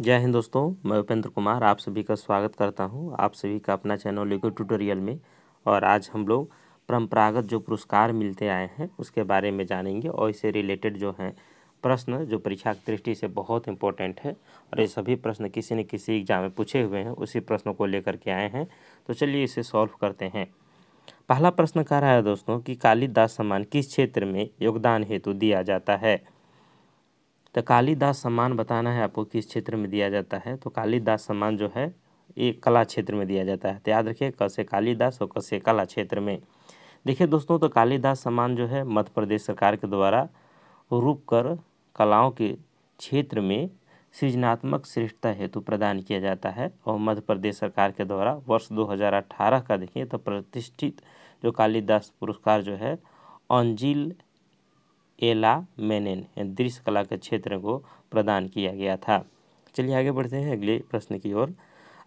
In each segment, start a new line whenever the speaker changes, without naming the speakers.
जय हिंद दोस्तों मैं उपेंद्र कुमार आप सभी का स्वागत करता हूं आप सभी का अपना चैनल लिगो ट्यूटोरियल में और आज हम लोग परंपरागत जो पुरस्कार मिलते आए हैं उसके बारे में जानेंगे और इससे रिलेटेड जो हैं प्रश्न जो परीक्षा की दृष्टि से बहुत इंपॉर्टेंट है और ये सभी प्रश्न किसी न किसी एग्जाम में पूछे हुए हैं उसी प्रश्न को लेकर के आए हैं तो चलिए इसे सॉल्व करते हैं पहला प्रश्न कह रहा है दोस्तों कि कालिदास सम्मान किस क्षेत्र में योगदान हेतु दिया जाता है तो कालीदास सम्मान बताना है आपको किस क्षेत्र में दिया जाता है तो कालीदास सम्मान जो है ये कला क्षेत्र में दिया जाता है तो याद रखिए कसे कालिदास कालीदास और कसे कला क्षेत्र में देखिए दोस्तों तो कालीदास सम्मान जो है मध्य प्रदेश सरकार के द्वारा रूप कर कलाओं के क्षेत्र में सृजनात्मक श्रेष्ठता हेतु प्रदान किया जाता है और मध्य प्रदेश सरकार के द्वारा वर्ष 2018 का देखिए तो प्रतिष्ठित जो कालीदास पुरस्कार जो है अंजिल एला मेनेन दृश्य कला के क्षेत्र को प्रदान किया गया था चलिए आगे बढ़ते हैं अगले प्रश्न की ओर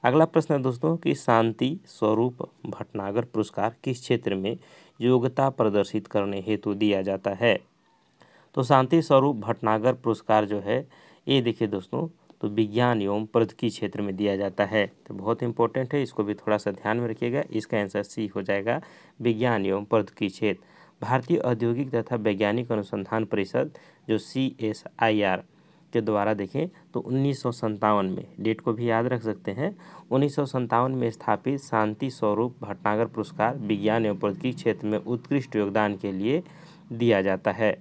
अगला प्रश्न है दोस्तों कि शांति स्वरूप भटनागर पुरस्कार किस क्षेत्र में योग्यता प्रदर्शित करने हेतु दिया जाता है तो शांति स्वरूप भटनागर पुरस्कार जो है ये देखिए दोस्तों तो विज्ञान एवं प्रौद्योगिकी क्षेत्र में दिया जाता है तो बहुत इंपॉर्टेंट है इसको भी थोड़ा सा ध्यान में रखिएगा इसका आंसर सी हो जाएगा विज्ञान एवं प्रौद्योगिकी क्षेत्र भारतीय औद्योगिक तथा वैज्ञानिक अनुसंधान परिषद जो सी एस आई आर के द्वारा देखें तो उन्नीस में डेट को भी याद रख सकते हैं उन्नीस में स्थापित शांति स्वरूप भटनागर पुरस्कार विज्ञान एवं प्रौद्योगिकी क्षेत्र में उत्कृष्ट योगदान के लिए दिया जाता है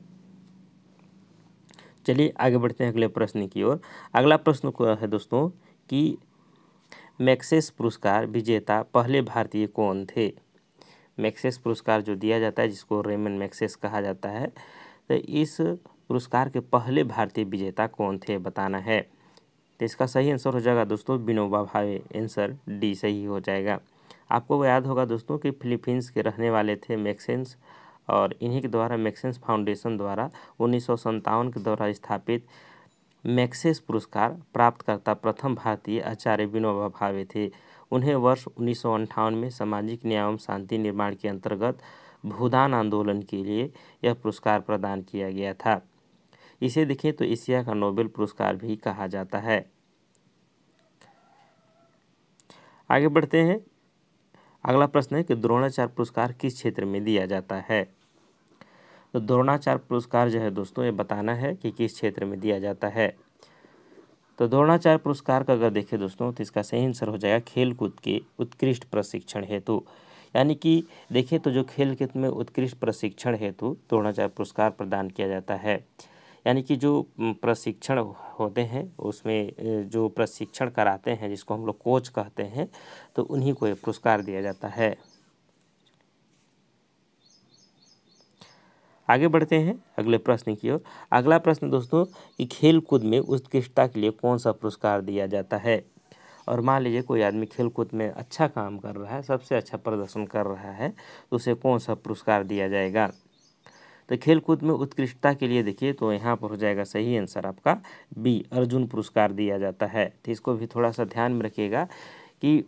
चलिए आगे बढ़ते हैं अगले प्रश्न की ओर अगला प्रश्न है दोस्तों कि मैक्सेस पुरस्कार विजेता पहले भारतीय कौन थे मैक्सेस पुरस्कार जो दिया जाता है जिसको रेमन मैक्सेस कहा जाता है तो इस पुरस्कार के पहले भारतीय विजेता कौन थे बताना है तो इसका सही आंसर हो जाएगा दोस्तों विनोबा भावे आंसर डी सही हो जाएगा आपको वो याद होगा दोस्तों कि फिलीपींस के रहने वाले थे मैक्सेंस और इन्हीं के द्वारा मैक्सेंस फाउंडेशन द्वारा उन्नीस के द्वारा स्थापित मैक्सेस पुरस्कार प्राप्तकर्ता प्रथम भारतीय आचार्य विनोबा भावे थे उन्हें वर्ष उन्नीस में सामाजिक न्याय एवं शांति निर्माण के अंतर्गत भूदान आंदोलन के लिए यह पुरस्कार प्रदान किया गया था इसे देखें तो एशिया का नोबेल पुरस्कार भी कहा जाता है आगे बढ़ते हैं अगला प्रश्न है कि द्रोणाचार्य पुरस्कार किस क्षेत्र में दिया जाता है तो द्रोणाचार्य पुरस्कार जो है दोस्तों ये बताना है कि किस क्षेत्र में दिया जाता है तो द्रोणाचार्य पुरस्कार का अगर देखें दोस्तों तो इसका सही आंसर हो जाएगा खेलकूद के उत्कृष्ट प्रशिक्षण हेतु यानी कि देखें तो जो खेल के में उत्कृष्ट प्रशिक्षण हेतु द्रोणाचार्य पुरस्कार प्रदान किया जाता है यानी कि जो प्रशिक्षण होते हैं उसमें जो प्रशिक्षण कराते हैं जिसको हम लोग कोच कहते हैं तो उन्हीं को ये पुरस्कार दिया जाता है आगे बढ़ते हैं अगले प्रश्न की ओर अगला प्रश्न दोस्तों कि खेल कूद में उत्कृष्टता के लिए कौन सा पुरस्कार दिया जाता है और मान लीजिए कोई आदमी खेल कूद में अच्छा काम कर रहा है सबसे अच्छा प्रदर्शन कर रहा है तो उसे कौन सा पुरस्कार दिया जाएगा तो खेल कूद में उत्कृष्टता के लिए देखिए तो यहाँ पर हो जाएगा सही आंसर आपका बी अर्जुन पुरस्कार दिया जाता है तो इसको भी थोड़ा सा ध्यान में रखिएगा कि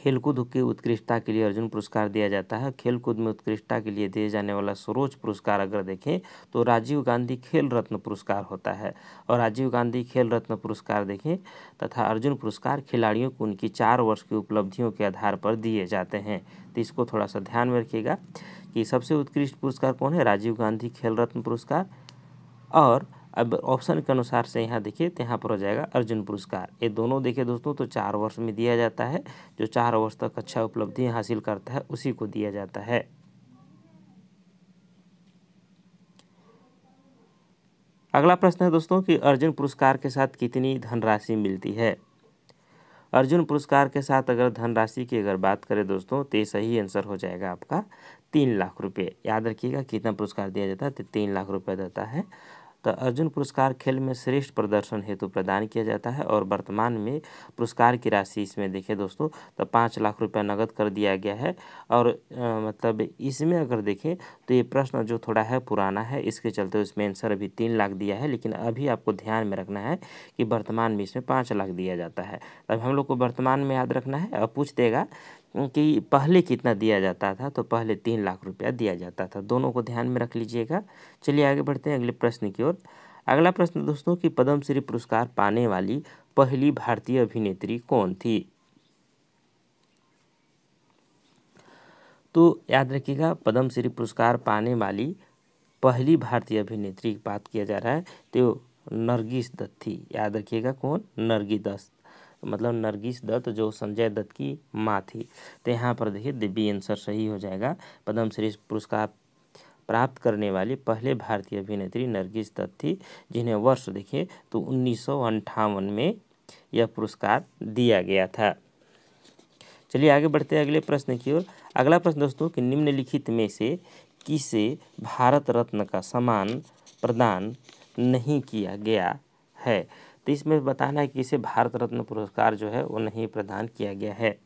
खेलकूद की उत्कृष्टता के लिए अर्जुन पुरस्कार दिया जाता है खेलकूद में उत्कृष्टता के लिए दिए जाने वाला सर्वोच्च पुरस्कार अगर देखें तो राजीव गांधी खेल रत्न पुरस्कार होता है और राजीव गांधी खेल रत्न पुरस्कार देखें तथा अर्जुन पुरस्कार खिलाड़ियों को उनकी चार वर्ष की उपलब्धियों के आधार पर दिए जाते हैं तो इसको थोड़ा सा ध्यान में रखिएगा कि सबसे उत्कृष्ट पुरस्कार कौन है राजीव गांधी खेल रत्न पुरस्कार और अब ऑप्शन के अनुसार से यहाँ देखिए तो यहाँ पर हो जाएगा अर्जुन पुरस्कार ये दोनों देखिए दोस्तों तो चार वर्ष में दिया जाता है जो चार वर्ष तक अच्छा उपलब्धि हासिल करता है उसी को दिया जाता है अगला प्रश्न है दोस्तों कि अर्जुन पुरस्कार के साथ कितनी धनराशि मिलती है अर्जुन पुरस्कार के साथ अगर धनराशि की अगर बात करें दोस्तों तो सही आंसर हो जाएगा आपका तीन लाख रुपये याद रखिएगा कितना पुरस्कार दिया जाता है तो तीन लाख रुपये देता है तो अर्जुन पुरस्कार खेल में श्रेष्ठ प्रदर्शन हेतु तो प्रदान किया जाता है और वर्तमान में पुरस्कार की राशि इसमें देखिए दोस्तों तो पाँच लाख रुपये नगद कर दिया गया है और आ, मतलब इसमें अगर देखें तो ये प्रश्न जो थोड़ा है पुराना है इसके चलते उसमें आंसर अभी तीन लाख दिया है लेकिन अभी आपको ध्यान में रखना है कि वर्तमान में इसमें पाँच लाख दिया जाता है अब हम लोग को वर्तमान में याद रखना है अब पूछ देगा कि पहले कितना दिया जाता था तो पहले तीन लाख रुपया दिया जाता था दोनों को ध्यान में रख लीजिएगा चलिए आगे बढ़ते हैं अगले प्रश्न की ओर अगला प्रश्न दोस्तों कि पद्मश्री पुरस्कार पाने वाली पहली भारतीय अभिनेत्री कौन थी तो याद रखिएगा पद्मश्री पुरस्कार पाने वाली पहली भारतीय अभिनेत्री की बात किया जा रहा है तो नरगिस दत्त थी याद रखिएगा कौन नरगी दत्त मतलब नरगिस दत्त जो संजय दत्त की माँ थी तो यहाँ पर देखिए दिव्य आंसर सही हो जाएगा पद्मश्री पुरस्कार प्राप्त करने वाली पहले भारतीय अभिनेत्री नरगिस दत्त थी जिन्हें वर्ष देखिए तो उन्नीस में यह पुरस्कार दिया गया था चलिए आगे बढ़ते हैं अगले प्रश्न की ओर अगला प्रश्न दोस्तों कि निम्नलिखित में से किसे भारत रत्न का सम्मान प्रदान नहीं किया गया है तो इसमें बताना है कि इसे भारत रत्न पुरस्कार जो है वो नहीं प्रदान किया गया है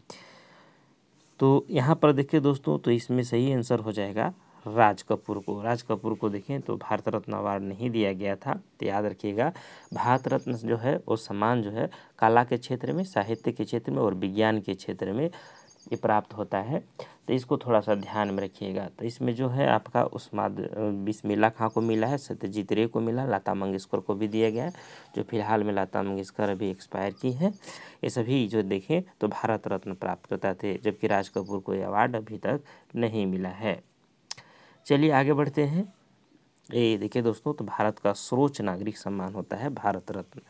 तो यहाँ पर देखिए दोस्तों तो इसमें सही आंसर हो जाएगा राज कपूर को राज कपूर को देखें तो भारत रत्न अवार्ड नहीं दिया गया था तो याद रखिएगा भारत रत्न जो है वो सम्मान जो है कला के क्षेत्र में साहित्य के क्षेत्र में और विज्ञान के क्षेत्र में ये प्राप्त होता है तो इसको थोड़ा सा ध्यान में रखिएगा तो इसमें जो है आपका उस्माद बिस्मिल्ला खां को मिला है सत्यजीत रे को मिला लता मंगेशकर को भी दिया गया है जो फिलहाल में लता मंगेशकर अभी एक्सपायर की हैं ये सभी जो देखें तो भारत रत्न प्राप्तकर्ता थे जबकि राज कपूर को ये अवार्ड अभी तक नहीं मिला है चलिए आगे बढ़ते हैं ये देखिए दोस्तों तो भारत का सर्वोच्च नागरिक सम्मान होता है भारत रत्न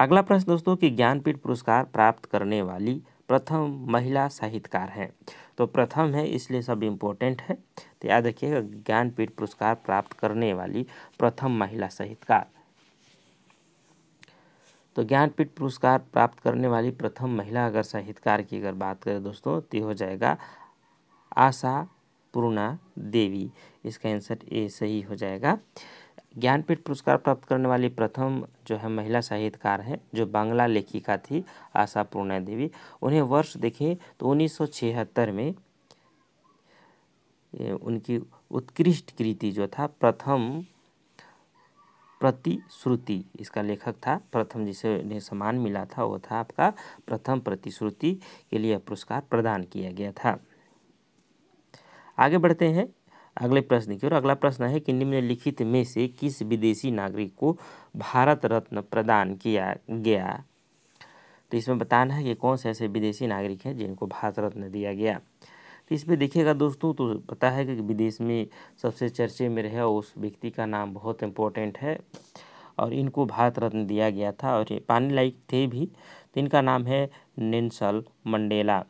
अगला प्रश्न दोस्तों कि ज्ञानपीठ पुरस्कार प्राप्त करने वाली प्रथम महिला साहित्यकार हैं तो प्रथम है इसलिए सब इम्पोर्टेंट है तो याद रखिएगा ज्ञानपीठ पुरस्कार प्राप्त करने वाली प्रथम महिला साहित्यकार तो ज्ञानपीठ पुरस्कार प्राप्त करने वाली प्रथम महिला अगर साहित्यकार की अगर बात करें दोस्तों तो हो जाएगा आशा पूर्णा देवी इसका आंसर ए सही हो जाएगा ज्ञानपीठ पुरस्कार प्राप्त करने वाली प्रथम जो है महिला साहित्यकार हैं जो बांग्ला लेखिका थी आशा पूर्णा देवी उन्हें वर्ष देखें तो उन्नीस में उनकी उत्कृष्ट कृति जो था प्रथम प्रतिश्रुति इसका लेखक था प्रथम जिसे उन्हें सम्मान मिला था वो था आपका प्रथम प्रतिश्रुति के लिए पुरस्कार प्रदान किया गया था आगे बढ़ते हैं अगले प्रश्न की और अगला प्रश्न है कि निम्नलिखित में से किस विदेशी नागरिक को भारत रत्न प्रदान किया गया तो इसमें बताना है कि कौन से ऐसे विदेशी नागरिक हैं जिनको भारत रत्न दिया गया तो इसमें देखिएगा दोस्तों तो पता है कि विदेश में सबसे चर्चे में रहे उस व्यक्ति का नाम बहुत इम्पोर्टेंट है और इनको भारत रत्न दिया गया था और ये पानी लायक थे भी तो इनका नाम है नेंसल मंडेला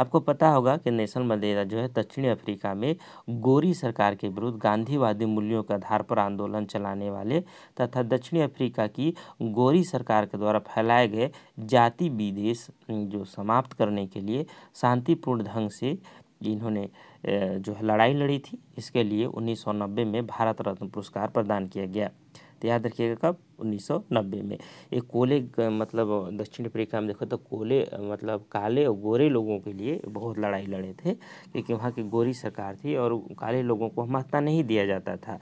आपको पता होगा कि नेशनल मंडेला जो है दक्षिणी अफ्रीका में गोरी सरकार के विरुद्ध गांधीवादी मूल्यों के आधार पर आंदोलन चलाने वाले तथा दक्षिणी अफ्रीका की गोरी सरकार के द्वारा फैलाए गए जाति विदेश जो समाप्त करने के लिए शांतिपूर्ण ढंग से इन्होंने जो है लड़ाई लड़ी थी इसके लिए उन्नीस में भारत रत्न पुरस्कार प्रदान किया गया तो याद रखिएगा कब 1990 में ये कोले मतलब दक्षिण अफ्रीका में देखो तो कोले मतलब काले और गोरे लोगों के लिए बहुत लड़ाई लड़े थे क्योंकि वहाँ की गोरी सरकार थी और काले लोगों को महत्ता नहीं दिया जाता था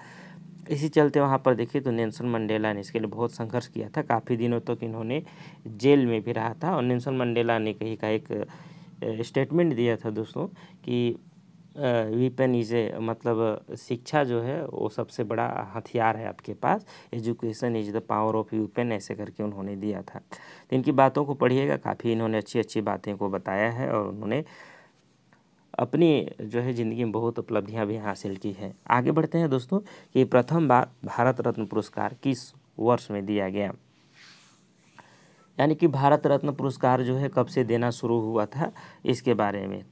इसी चलते वहाँ पर देखिए तो नेल्सन मंडेला ने इसके लिए बहुत संघर्ष किया था काफ़ी दिनों तक तो इन्होंने जेल में भी रहा था और नेल्सन मंडेला ने कहीं का एक स्टेटमेंट दिया था दोस्तों कि वीपन इज़ ए मतलब शिक्षा जो है वो सबसे बड़ा हथियार है आपके पास education is the power of weapon ऐसे करके उन्होंने दिया था तो इनकी बातों को पढ़िएगा काफ़ी इन्होंने अच्छी अच्छी बातें को बताया है और उन्होंने अपनी जो है ज़िंदगी में बहुत उपलब्धियां भी हासिल की है आगे बढ़ते हैं दोस्तों कि प्रथम बार भारत रत्न पुरस्कार किस वर्ष में दिया गया यानी कि भारत रत्न पुरस्कार जो है कब से देना शुरू हुआ था इसके बारे में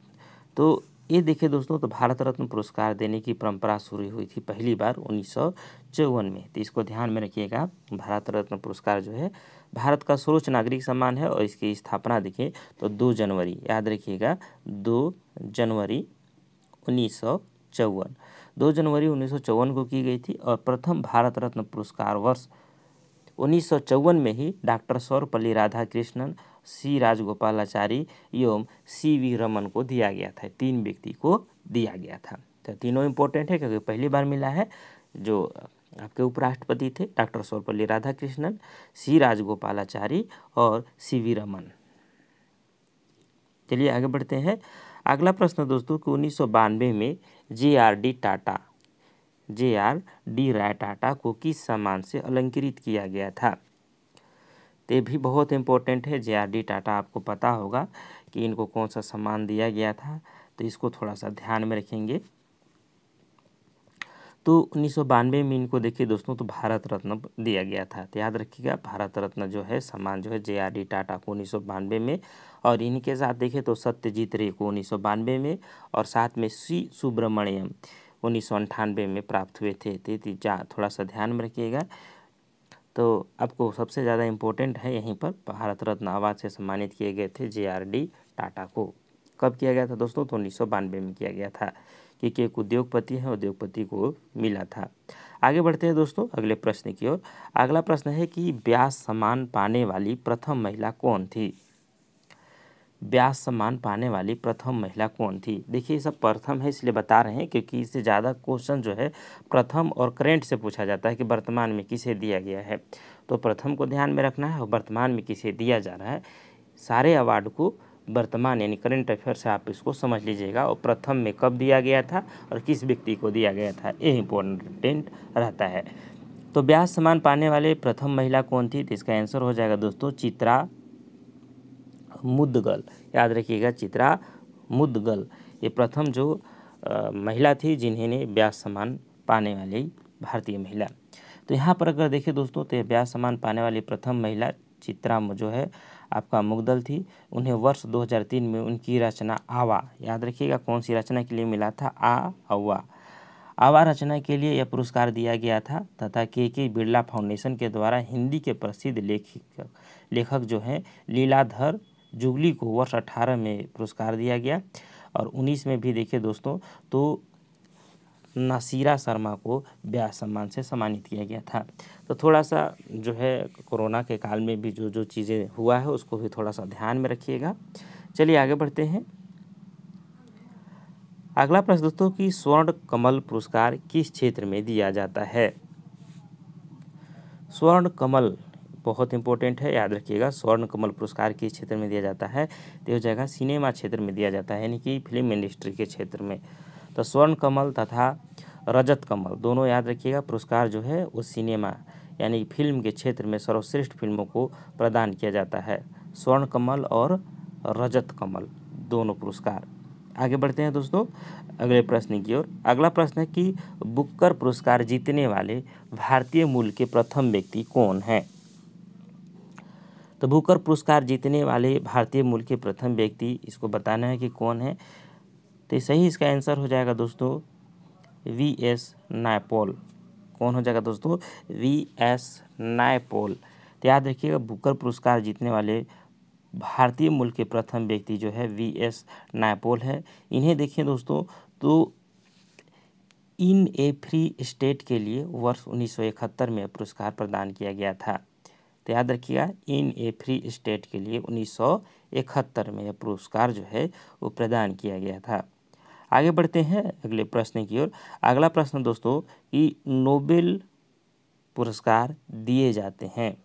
तो ये देखिए दोस्तों तो भारत रत्न पुरस्कार देने की परंपरा शुरू हुई थी पहली बार उन्नीस में तो इसको ध्यान में रखिएगा भारत रत्न पुरस्कार जो है भारत का सर्वोच्च नागरिक सम्मान है और इसकी स्थापना देखिए तो दो जनवरी याद रखिएगा दो जनवरी उन्नीस चौवन दो जनवरी उन्नीस को की गई थी और प्रथम भारत रत्न पुरस्कार वर्ष उन्नीस में ही डॉक्टर सौरपल्ली राधाकृष्णन सी राजगोपालाचारी एवं सी वी रमन को दिया गया था तीन व्यक्ति को दिया गया था तो तीनों इम्पोर्टेंट है क्योंकि पहली बार मिला है जो आपके उपराष्ट्रपति थे डॉक्टर सर्वपल्ली राधाकृष्णन सी राजगोपालाचारी और सी वी रमन चलिए आगे बढ़ते हैं अगला प्रश्न दोस्तों कि उन्नीस में J R D Tata J R D राय टाटा को किस सामान से अलंकृत किया गया था तो ये भी बहुत इम्पोर्टेंट है जे टाटा आपको पता होगा कि इनको कौन सा सम्मान दिया गया था तो इसको थोड़ा सा ध्यान में रखेंगे तो उन्नीस में इनको देखिए दोस्तों तो भारत रत्न दिया गया था तो याद रखिएगा भारत रत्न जो है सम्मान जो है जे आर डी टाटा को उन्नीस में और इनके साथ देखिए तो सत्यजीत रे को उन्नीस में और साथ में सी सुब्रमण्यम उन्नीस में प्राप्त हुए थे तो थोड़ा सा ध्यान में रखिएगा तो आपको सबसे ज़्यादा इम्पोर्टेंट है यहीं पर भारत रत्न आवाज से सम्मानित किए गए थे जे टाटा को कब किया गया था दोस्तों तो उन्नीस में किया गया था क्योंकि एक उद्योगपति है उद्योगपति को मिला था आगे बढ़ते हैं दोस्तों अगले प्रश्न की ओर अगला प्रश्न है कि ब्याज समान पाने वाली प्रथम महिला कौन थी ब्यास सम्मान पाने वाली प्रथम महिला कौन थी देखिए सब प्रथम है इसलिए बता रहे हैं क्योंकि इससे ज़्यादा क्वेश्चन जो है प्रथम और करेंट से पूछा जाता है कि वर्तमान में किसे दिया गया है तो प्रथम को ध्यान में रखना है और वर्तमान में किसे दिया जा रहा है सारे अवार्ड को वर्तमान यानी करंट अफेयर से आप इसको समझ लीजिएगा और प्रथम में कब दिया गया था और किस व्यक्ति को दिया गया था ये इम्पोर्टेंट रहता है तो ब्याज सम्मान पाने वाले प्रथम महिला कौन थी तो इसका आंसर हो जाएगा दोस्तों चित्रा मुद्गल याद रखिएगा चित्रा मुद्गल ये प्रथम जो आ, महिला थी जिन्हें ब्याज सम्मान पाने वाली भारतीय महिला तो यहाँ पर अगर देखें दोस्तों तो ब्याज सम्मान पाने वाली प्रथम महिला चित्रा जो है आपका मुगदल थी उन्हें वर्ष 2003 में उनकी रचना आवा याद रखिएगा कौन सी रचना के लिए मिला था आ अवा आवा रचना के लिए यह पुरस्कार दिया गया था तथा के के बिरला फाउंडेशन के द्वारा हिंदी के प्रसिद्ध लेखक लेखक जो हैं लीलाधर जुगली को वर्ष अठारह में पुरस्कार दिया गया और उन्नीस में भी देखिए दोस्तों तो नासीरा शर्मा को ब्याह सम्मान से सम्मानित किया गया था तो थोड़ा सा जो है कोरोना के काल में भी जो जो चीज़ें हुआ है उसको भी थोड़ा सा ध्यान में रखिएगा चलिए आगे बढ़ते हैं अगला प्रश्न दोस्तों की स्वर्ण कमल पुरस्कार किस क्षेत्र में दिया जाता है स्वर्ण कमल बहुत इंपॉर्टेंट है याद रखिएगा स्वर्ण कमल पुरस्कार किस क्षेत्र में दिया जाता है तो यह जगह सिनेमा क्षेत्र में दिया जाता है यानी कि फिल्म इंडस्ट्री के क्षेत्र में तो स्वर्ण कमल तथा रजत कमल दोनों याद रखिएगा पुरस्कार जो है वो सिनेमा यानी फिल्म के क्षेत्र में सर्वश्रेष्ठ फिल्मों को प्रदान किया जाता है स्वर्ण कमल और रजत कमल दोनों पुरस्कार आगे बढ़ते हैं दोस्तों अगले प्रश्न की ओर अगला प्रश्न है कि बुक्कर पुरस्कार जीतने वाले भारतीय मूल के प्रथम व्यक्ति कौन हैं तो भूकर पुरस्कार जीतने वाले भारतीय मूल के प्रथम व्यक्ति इसको बताना है कि कौन है तो सही इसका आंसर हो जाएगा दोस्तों वी एस नायपोल कौन हो जाएगा दोस्तों वी एस नायपोल तो याद रखिएगा बुकर पुरस्कार जीतने वाले भारतीय मूल के प्रथम व्यक्ति जो है वी एस नायपोल है इन्हें देखिए दोस्तों तो इन ए फ्री स्टेट के लिए वर्ष 1971 में पुरस्कार प्रदान किया गया था तो याद रखिएगा इन ए फ्री स्टेट के लिए उन्नीस में यह पुरस्कार जो है वो प्रदान किया गया था आगे बढ़ते हैं अगले प्रश्न की ओर अगला प्रश्न दोस्तों कि नोबेल पुरस्कार दिए जाते हैं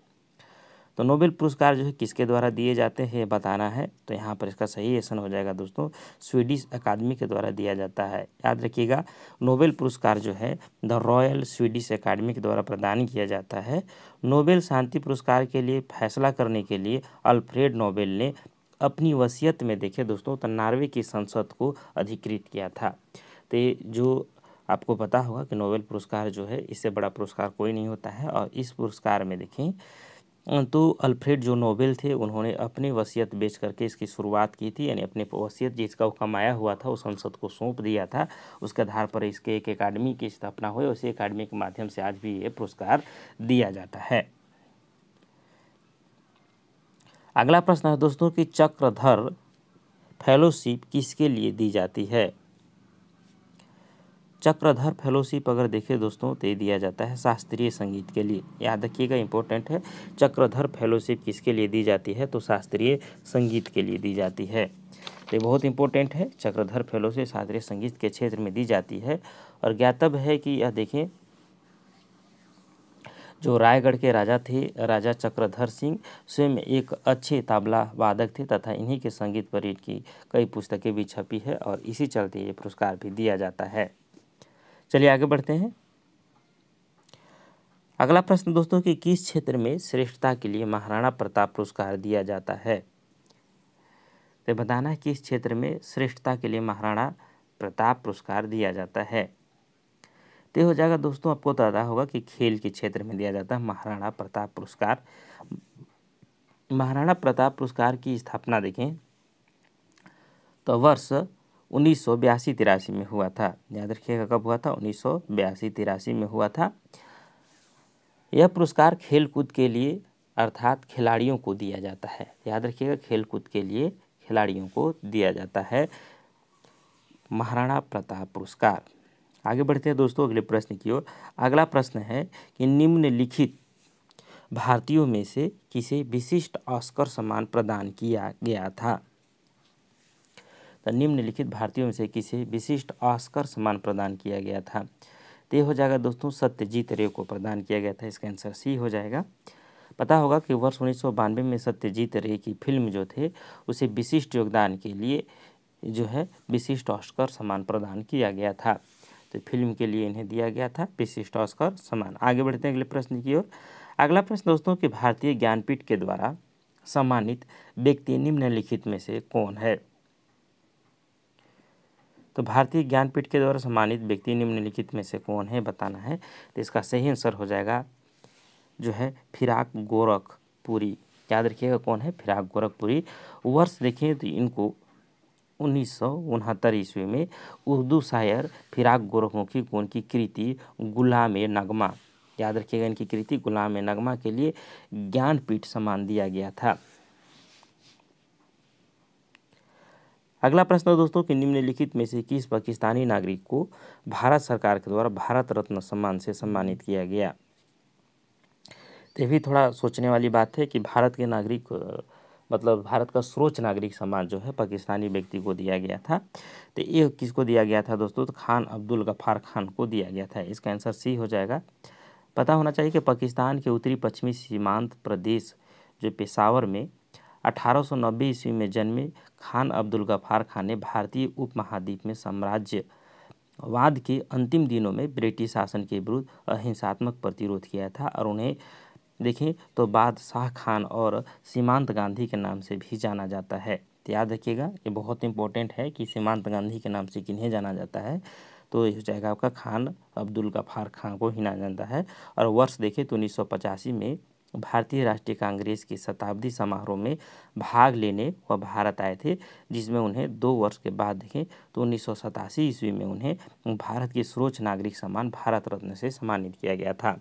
तो नोबेल पुरस्कार जो है किसके द्वारा दिए जाते हैं ये बताना है तो यहाँ पर इसका सही एसन हो जाएगा दोस्तों स्वीडिश अकादमी के द्वारा दिया जाता है याद रखिएगा नोबेल पुरस्कार जो है द रॉयल स्वीडिश अकादमी के द्वारा प्रदान किया जाता है नोबेल शांति पुरस्कार के लिए फैसला करने के लिए अल्फ्रेड नोबेल ने अपनी वसीयत में देखे दोस्तों तो नार्वे की संसद को अधिकृत किया था तो जो आपको पता होगा कि नोबेल पुरस्कार जो है इससे बड़ा पुरस्कार कोई नहीं होता है और इस पुरस्कार में देखें तो अल्फ्रेड जो नोबेल थे उन्होंने अपनी वसीयत बेच करके इसकी शुरुआत की थी यानी अपने वसीयत जिसका वो कमाया हुआ था वो संसद को सौंप दिया था उसके आधार पर इसके एक अकाडमी की स्थापना हुई उसी अकाडमी के माध्यम से आज भी ये पुरस्कार दिया जाता है अगला प्रश्न है दोस्तों कि चक्रधर फेलोशिप किसके लिए दी जाती है चक्रधर फेलोशिप अगर देखें दोस्तों तो ये दिया जाता है शास्त्रीय संगीत के लिए याद रखिएगा इंपॉर्टेंट है चक्रधर फेलोशिप किसके लिए दी जाती है तो शास्त्रीय संगीत के लिए दी जाती है तो ये बहुत इंपॉर्टेंट है चक्रधर फेलोशिप शास्त्रीय संगीत के क्षेत्र में दी जाती है और ज्ञातव्य है कि यह देखें जो रायगढ़ के राजा थे राजा चक्रधर सिंह स्वयं एक अच्छे ताबला वादक थे तथा इन्हीं के संगीत परेड की कई पुस्तकें भी छपी है और इसी चलते ये पुरस्कार भी दिया जाता है चलिए आगे बढ़ते हैं अगला प्रश्न दोस्तों कि किस क्षेत्र में श्रेष्ठता के लिए महाराणा प्रताप पुरस्कार दिया जाता है तो बताना किस क्षेत्र में श्रेष्ठता के लिए महाराणा प्रताप पुरस्कार दिया जाता है तो हो जाएगा दोस्तों आपको पता होगा कि खेल के क्षेत्र में दिया जाता है महाराणा प्रताप पुरस्कार महाराणा प्रताप पुरस्कार की स्थापना देखें तो वर्ष उन्नीस सौ बयासी तिरासी में हुआ था याद रखिएगा कब हुआ था उन्नीस सौ बयासी तिरासी में हुआ था यह पुरस्कार खेलकूद के लिए अर्थात खिलाड़ियों को दिया जाता है याद रखिएगा खेलकूद के लिए खिलाड़ियों को दिया जाता है महाराणा प्रताप पुरस्कार आगे बढ़ते हैं दोस्तों अगले प्रश्न की ओर अगला प्रश्न है कि निम्नलिखित भारतीयों में से किसे विशिष्ट ऑस्कर सम्मान प्रदान किया गया था तो निम्नलिखित भारतीयों में से किसे विशिष्ट ऑस्कर सम्मान प्रदान किया गया था तो हो जाएगा दोस्तों सत्यजीत रे को प्रदान किया गया था इसका आंसर सी हो जाएगा पता होगा कि वर्ष उन्नीस में सत्यजीत रे की फिल्म जो थे उसे विशिष्ट योगदान के लिए जो है विशिष्ट ऑस्कर सम्मान प्रदान किया गया था तो फिल्म के लिए इन्हें दिया गया था विशिष्ट ऑस्कर सम्मान आगे बढ़ते हैं अगले प्रश्न की ओर अगला प्रश्न दोस्तों कि भारतीय ज्ञानपीठ के द्वारा सम्मानित व्यक्ति निम्नलिखित में से कौन है तो भारतीय ज्ञानपीठ के द्वारा सम्मानित व्यक्ति निम्नलिखित में से कौन है बताना है तो इसका सही आंसर हो जाएगा जो है फिराक गोरखपुरी याद रखिएगा कौन है फिराक गोरखपुरी वर्ष देखें तो इनको उन्नीस सौ उनहत्तर ईस्वी में उर्दू शायर फिराक गोरखमुखी को उनकी कृति गुलाम नगमा याद रखिएगा इनकी कृति गुलाम नगमा के लिए ज्ञानपीठ सम्मान दिया गया था अगला प्रश्न दोस्तों कि निम्नलिखित में से किस पाकिस्तानी नागरिक को भारत सरकार के द्वारा भारत रत्न सम्मान से सम्मानित किया गया तो भी थोड़ा सोचने वाली बात है कि भारत के नागरिक मतलब भारत का सर्वोच्च नागरिक सम्मान जो है पाकिस्तानी व्यक्ति को दिया गया था तो ये किसको दिया गया था दोस्तों तो खान अब्दुल गफ़ार खान को दिया गया था इसका आंसर सी हो जाएगा पता होना चाहिए कि पाकिस्तान के उत्तरी पश्चिमी सीमांत प्रदेश जो पेशावर में अठारह ईस्वी में जन्मे खान अब्दुल गफ़ार खान ने भारतीय उपमहाद्वीप में साम्राज्य वाद के अंतिम दिनों में ब्रिटिश शासन के विरुद्ध अहिंसात्मक प्रतिरोध किया था और उन्हें देखें तो बादशाह खान और सीमांत गांधी के नाम से भी जाना जाता है याद रखिएगा ये बहुत इंपॉर्टेंट है कि सीमांत गांधी के नाम से किन्हें जाना जाता है तो इस जगह आपका खान अब्दुल गफ़ार खान को ही ना जाता है और वर्ष देखें तो उन्नीस में भारतीय राष्ट्रीय कांग्रेस के शताब्दी समारोह में भाग लेने व भारत आए थे जिसमें उन्हें दो वर्ष के बाद देखें तो उन्नीस ईस्वी में उन्हें भारत के सर्वोच्च नागरिक सम्मान भारत रत्न से सम्मानित किया गया था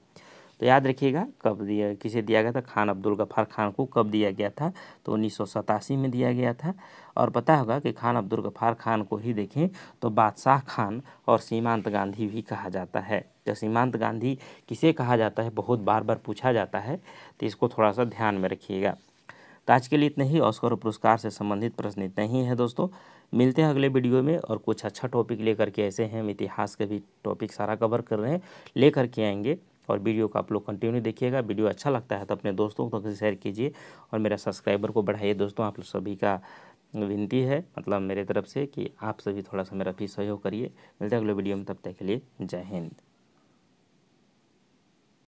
तो याद रखिएगा कब दिया किसे दिया गया था खान अब्दुल गफ़ार खान को कब दिया गया था तो उन्नीस में दिया गया था और पता होगा कि खान अब्दुल गफ़ार खान को ही देखें तो बादशाह खान और सीमांत गांधी भी कहा जाता है जब सीमांत गांधी किसे कहा जाता है बहुत बार बार पूछा जाता है तो इसको थोड़ा सा ध्यान में रखिएगा तो आज के लिए इतना ही ऑस्कर पुरस्कार से संबंधित प्रश्न इतना ही है दोस्तों मिलते हैं अगले वीडियो में और कुछ अच्छा टॉपिक लेकर के ऐसे हैं हम इतिहास के भी टॉपिक सारा कवर कर रहे हैं लेकर के आएंगे और वीडियो को आप लोग कंटिन्यू देखिएगा वीडियो अच्छा लगता है तो अपने दोस्तों तक तो शेयर कीजिए और मेरा सब्सक्राइबर को बढ़ाइए दोस्तों आप लोग सभी का विनती है मतलब मेरे तरफ से कि आप सभी थोड़ा सा मेरा भी सहयोग करिए मिलते हैं अगले वीडियो में तब तक के लिए जय हिंद